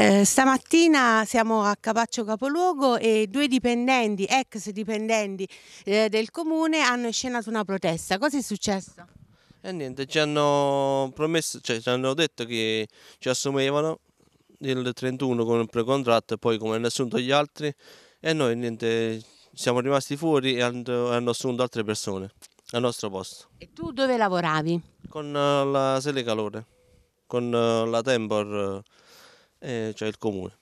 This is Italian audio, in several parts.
Eh, stamattina siamo a Capaccio Capoluogo e due dipendenti, ex dipendenti eh, del comune, hanno scenato una protesta. Cosa è successo? eh niente, ci hanno promesso, cioè ci hanno detto che ci assumevano il 31 con il precontratto e poi come hanno assunto gli altri e noi niente, siamo rimasti fuori e hanno, hanno assunto altre persone al nostro posto. E tu dove lavoravi? Con uh, la Sele Calore, con uh, la Tempor. Uh, eh, cioè il comune.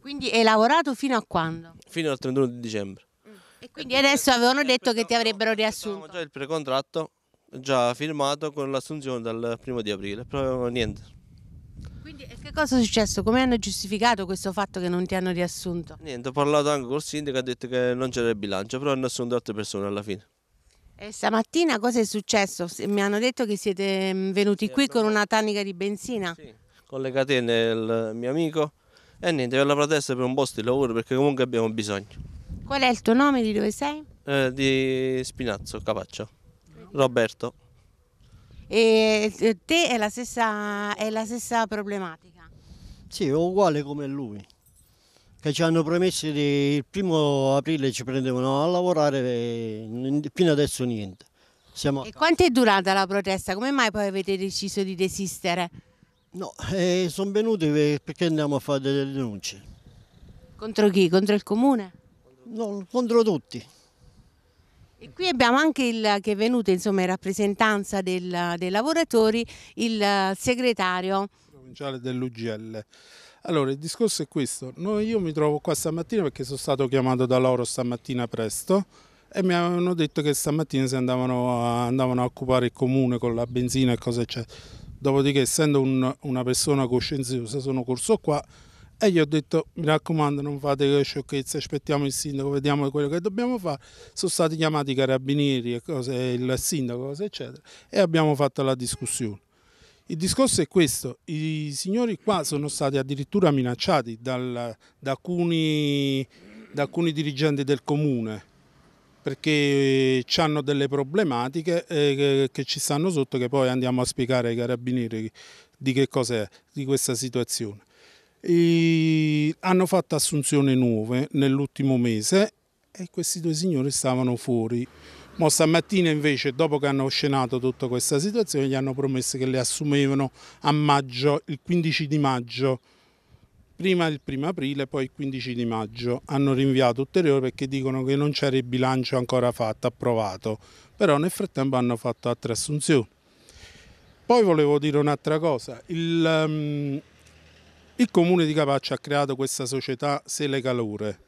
Quindi hai lavorato fino a quando? Fino al 31 di dicembre. Mm. E quindi e adesso avevano detto che ti avrebbero riassunto. Abbiamo già il precontratto già firmato con l'assunzione dal primo di aprile, però niente. Quindi che cosa è successo? Come hanno giustificato questo fatto che non ti hanno riassunto? Niente, ho parlato anche col sindaco, ha detto che non c'era il bilancio, però hanno assunto altre persone alla fine. E stamattina cosa è successo? Mi hanno detto che siete mm, venuti sì, qui con una tannica di benzina. Sì, con le catene il mio amico e niente, per la protesta per un posto di lavoro perché comunque abbiamo bisogno. Qual è il tuo nome, di dove sei? Eh, di Spinazzo, Capaccio, Roberto. E te è la stessa, è la stessa problematica? Sì, è uguale come lui che ci hanno promesso che il primo aprile ci prendevano a lavorare e fino adesso niente. Siamo e quanto è durata la protesta? Come mai poi avete deciso di desistere? No, eh, sono venuti perché andiamo a fare delle denunce. Contro chi? Contro il comune? No, contro tutti. E qui abbiamo anche il che è venuto insomma, in rappresentanza del, dei lavoratori, il eh, segretario provinciale dell'UGL. Allora, il discorso è questo. Noi, io mi trovo qua stamattina perché sono stato chiamato da loro stamattina presto e mi avevano detto che stamattina si andavano a, andavano a occupare il comune con la benzina e cose eccetera dopodiché essendo un, una persona coscienziosa sono corso qua e gli ho detto mi raccomando non fate sciocchezze aspettiamo il sindaco vediamo quello che dobbiamo fare sono stati chiamati i carabinieri e cose, il sindaco cose, eccetera e abbiamo fatto la discussione il discorso è questo, i signori qua sono stati addirittura minacciati dal, da, alcuni, da alcuni dirigenti del comune perché hanno delle problematiche eh, che, ci stanno sotto che poi andiamo a spiegare ai carabinieri di che cos'è di questa situazione. E hanno fatto assunzioni nuove nell'ultimo mese e questi due signori stavano fuori. Ma stamattina invece, dopo che hanno scenato tutta questa situazione, gli hanno promesso che le assumevano a maggio, il 15 di maggio prima il primo aprile poi il 15 di maggio. Hanno rinviato ulteriore perché dicono che non c'era il bilancio ancora fatto, approvato, però nel frattempo hanno fatto altre assunzioni. Poi volevo dire un'altra cosa, il, um, il, comune di Capaccio ha creato questa società Sele Calore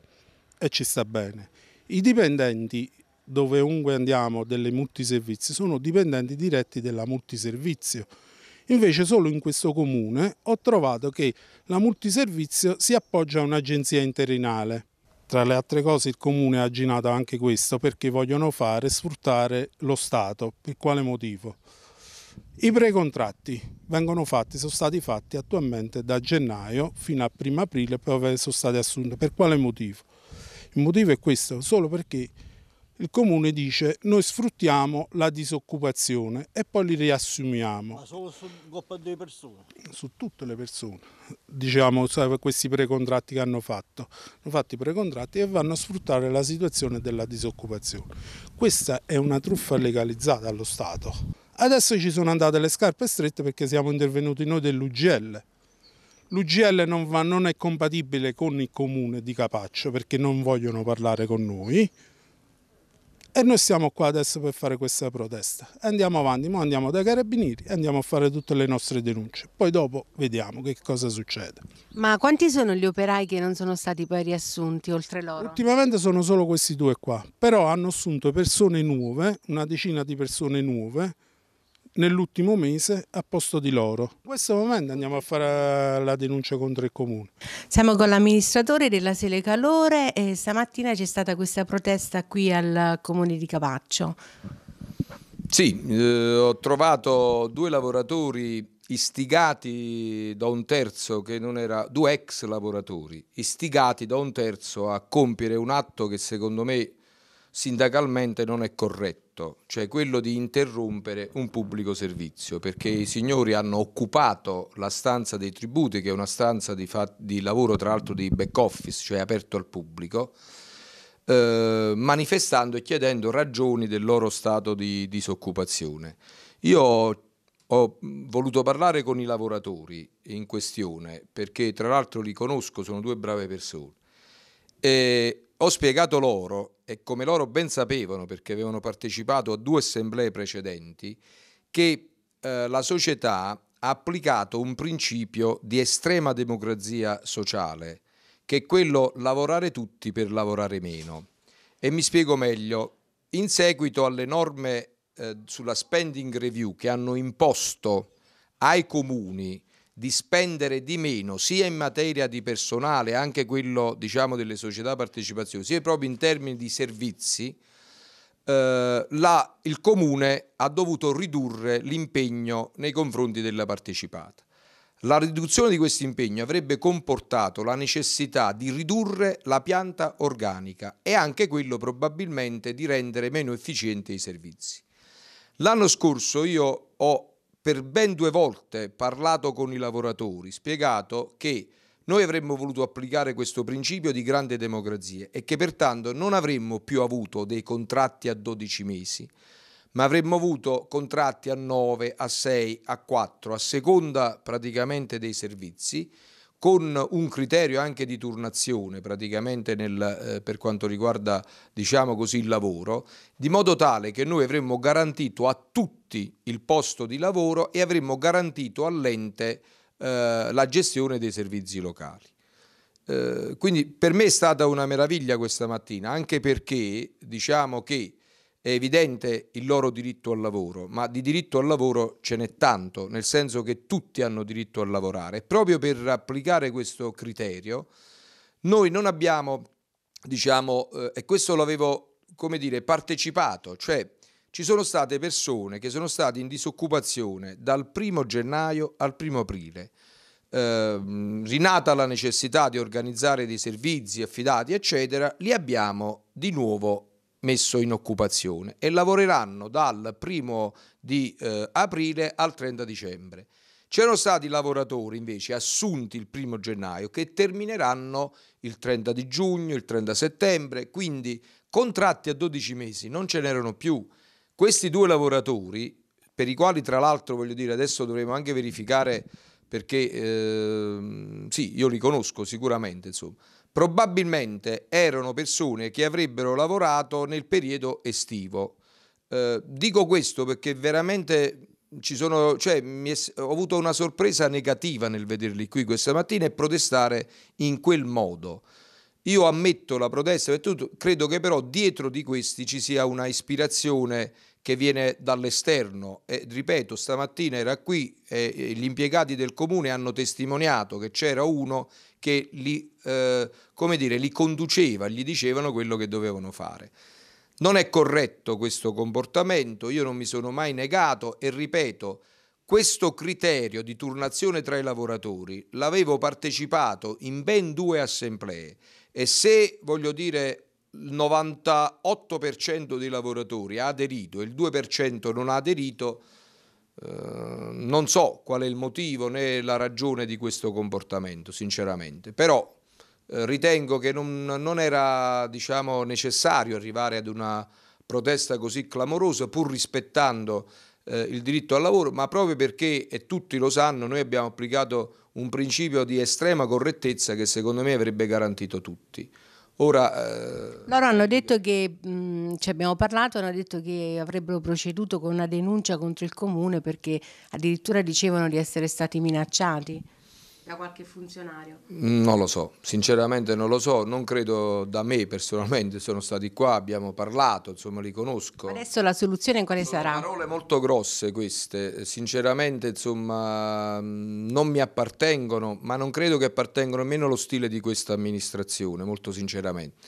e ci sta bene. I dipendenti, dovunque andiamo, delle multiservizi, sono dipendenti diretti della multiservizio Invece solo in questo comune ho trovato che la multiservizio si appoggia a un'agenzia interinale. Tra le altre cose il comune ha aginato anche questo perché vogliono fare sfruttare lo Stato. Per quale motivo? I precontratti vengono fatti, sono stati fatti attualmente da gennaio fino a prima aprile poi sono stati assunti. Per quale motivo? Il motivo è questo, solo perché il comune dice noi sfruttiamo la disoccupazione e poi li riassumiamo. Ma solo su coppa delle persone? Su tutte le persone, diciamo eh, questi precontratti che hanno fatto. Hanno fatto i precontratti e vanno a sfruttare la situazione della disoccupazione. Questa è una truffa legalizzata allo Stato. Adesso ci sono andate le scarpe strette perché siamo intervenuti noi dell'UGL. L'UGL non, non è compatibile con il comune di Capaccio perché non vogliono parlare con noi. E noi siamo qua adesso per fare questa protesta. Andiamo avanti, ma andiamo dai carabinieri e andiamo a fare tutte le nostre denunce. Poi dopo vediamo che cosa succede. Ma quanti sono gli operai che non sono stati poi riassunti oltre loro? Ultimamente sono solo questi due qua, però hanno assunto persone nuove, una decina di persone nuove, nell'ultimo mese a posto di loro. In questo momento andiamo a fare la denuncia contro il comune. Siamo con l'amministratore della Sele Calore e stamattina c'è stata questa protesta qui al comune di Capaccio. Sì, eh, ho trovato due lavoratori istigati da un terzo che non era due ex lavoratori istigati da un terzo a compiere un atto che secondo me sindacalmente non è corretto corretto, cioè quello di interrompere un pubblico servizio, perché i signori hanno occupato la stanza dei tributi, che è una stanza di, di lavoro tra l'altro di back office, cioè aperto al pubblico, eh, manifestando e chiedendo ragioni del loro stato di disoccupazione. Io ho voluto parlare con i lavoratori in questione perché tra l'altro li conosco, sono due brave persone. E ho spiegato loro, e come loro ben sapevano perché avevano partecipato a due assemblee precedenti, che eh, la società ha applicato un principio di estrema democrazia sociale, che è quello lavorare tutti per lavorare meno. E mi spiego meglio, in seguito alle norme eh, sulla spending review che hanno imposto ai comuni di spendere di meno sia in materia di personale, anche quello diciamo, delle società partecipazioni, sia proprio in termini di servizi, eh, la, il comune ha dovuto ridurre l'impegno nei confronti della partecipata. La riduzione di questo impegno avrebbe comportato la necessità di ridurre la pianta organica e anche quello probabilmente di rendere meno efficienti i servizi. L'anno scorso io ho per ben due volte parlato con i lavoratori, spiegato che noi avremmo voluto applicare questo principio di grande democrazia e che pertanto non avremmo più avuto dei contratti a 12 mesi, ma avremmo avuto contratti a 9, a 6, a 4, a seconda praticamente dei servizi con un criterio anche di turnazione praticamente nel, eh, per quanto riguarda diciamo così, il lavoro, di modo tale che noi avremmo garantito a tutti il posto di lavoro e avremmo garantito all'ente eh, la gestione dei servizi locali. Eh, quindi per me è stata una meraviglia questa mattina, anche perché diciamo che è evidente il loro diritto al lavoro, ma di diritto al lavoro ce n'è tanto, nel senso che tutti hanno diritto a lavorare. Proprio per applicare questo criterio, noi non abbiamo, diciamo, eh, e questo l'avevo, come dire, partecipato, cioè ci sono state persone che sono state in disoccupazione dal primo gennaio al primo aprile. Eh, rinata la necessità di organizzare dei servizi affidati, eccetera, li abbiamo di nuovo messo in occupazione e lavoreranno dal primo di eh, aprile al 30 dicembre. C'erano stati lavoratori invece assunti il primo gennaio che termineranno il 30 di giugno, il 30 settembre, quindi contratti a 12 mesi non ce n'erano più. Questi due lavoratori, per i quali tra l'altro voglio dire adesso dovremo anche verificare perché eh, sì, io li conosco sicuramente, insomma probabilmente erano persone che avrebbero lavorato nel periodo estivo. Eh, dico questo perché veramente ci sono, cioè, è, ho avuto una sorpresa negativa nel vederli qui questa mattina e protestare in quel modo. Io ammetto la protesta, tutto, credo che però dietro di questi ci sia una ispirazione che viene dall'esterno. E, ripeto, stamattina era qui e gli impiegati del comune hanno testimoniato che c'era uno che li, eh, dire, li conduceva, gli dicevano quello che dovevano fare. Non è corretto questo comportamento, io non mi sono mai negato e ripeto, questo criterio di turnazione tra i lavoratori l'avevo partecipato in ben due assemblee e se voglio dire il 98% dei lavoratori ha aderito e il 2% non ha aderito, eh, non so qual è il motivo né la ragione di questo comportamento, sinceramente, però eh, ritengo che non, non era diciamo, necessario arrivare ad una protesta così clamorosa pur rispettando eh, il diritto al lavoro, ma proprio perché, e tutti lo sanno, noi abbiamo applicato un principio di estrema correttezza che secondo me avrebbe garantito tutti. Ora, eh... Loro hanno detto che mh, Ehm, ci abbiamo parlato, hanno detto che avrebbero proceduto con una denuncia contro il comune perché addirittura dicevano di essere stati minacciati da qualche funzionario? Mm, non lo so, sinceramente non lo so, non credo da me personalmente, sono stati qua, abbiamo parlato, insomma li conosco. Adesso la soluzione quale sono sarà? Parole molto grosse queste, sinceramente insomma mm, non mi appartengono, ma non credo che appartengano nemmeno allo stile di questa amministrazione, molto sinceramente.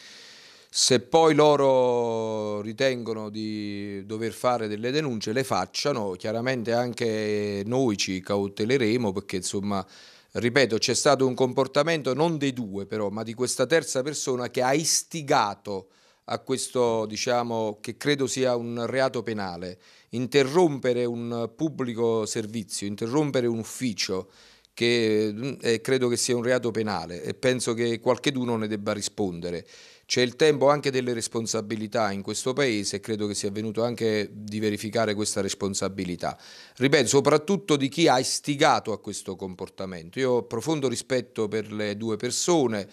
Se poi loro ritengono di dover fare delle denunce, le facciano. Chiaramente anche noi ci cauteleremo perché insomma ripeto, c'è stato un comportamento non dei due però, ma di questa terza persona che ha istigato a questo, diciamo, che credo sia un reato penale, interrompere un pubblico servizio, interrompere un ufficio, che mm, eh, credo che sia un reato penale e penso che qualcheduno ne debba rispondere. C'è il tempo anche delle responsabilità in questo Paese e credo che sia venuto anche di verificare questa responsabilità. Ripeto, soprattutto di chi ha istigato a questo comportamento. Io ho profondo rispetto per le due persone,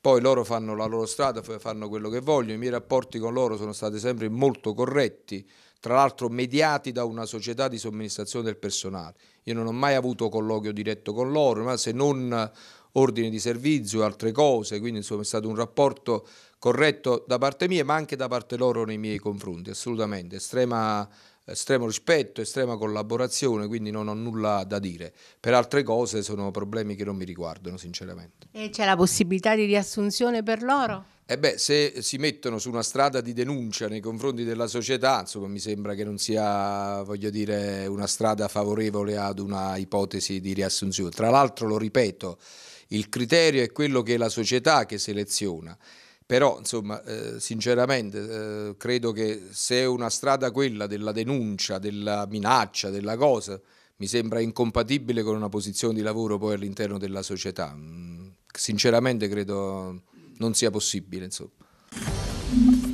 poi loro fanno la loro strada, fanno quello che vogliono, i miei rapporti con loro sono stati sempre molto corretti, tra l'altro mediati da una società di somministrazione del personale. Io non ho mai avuto colloquio diretto con loro, ma se non ordini di servizio e altre cose, quindi insomma è stato un rapporto corretto da parte mia, ma anche da parte loro nei miei confronti, assolutamente, estrema estremo rispetto, estrema collaborazione, quindi non ho nulla da dire. Per altre cose sono problemi che non mi riguardano, sinceramente. E c'è la possibilità di riassunzione per loro? Eh beh, se si mettono su una strada di denuncia nei confronti della società, insomma, mi sembra che non sia, voglio dire, una strada favorevole ad una ipotesi di riassunzione. Tra l'altro, lo ripeto, il criterio è quello che è la società che seleziona però, insomma, eh, sinceramente, eh, credo che se è una strada quella della denuncia, della minaccia, della cosa, mi sembra incompatibile con una posizione di lavoro poi all'interno della società. Mm, sinceramente credo non sia possibile. Insomma.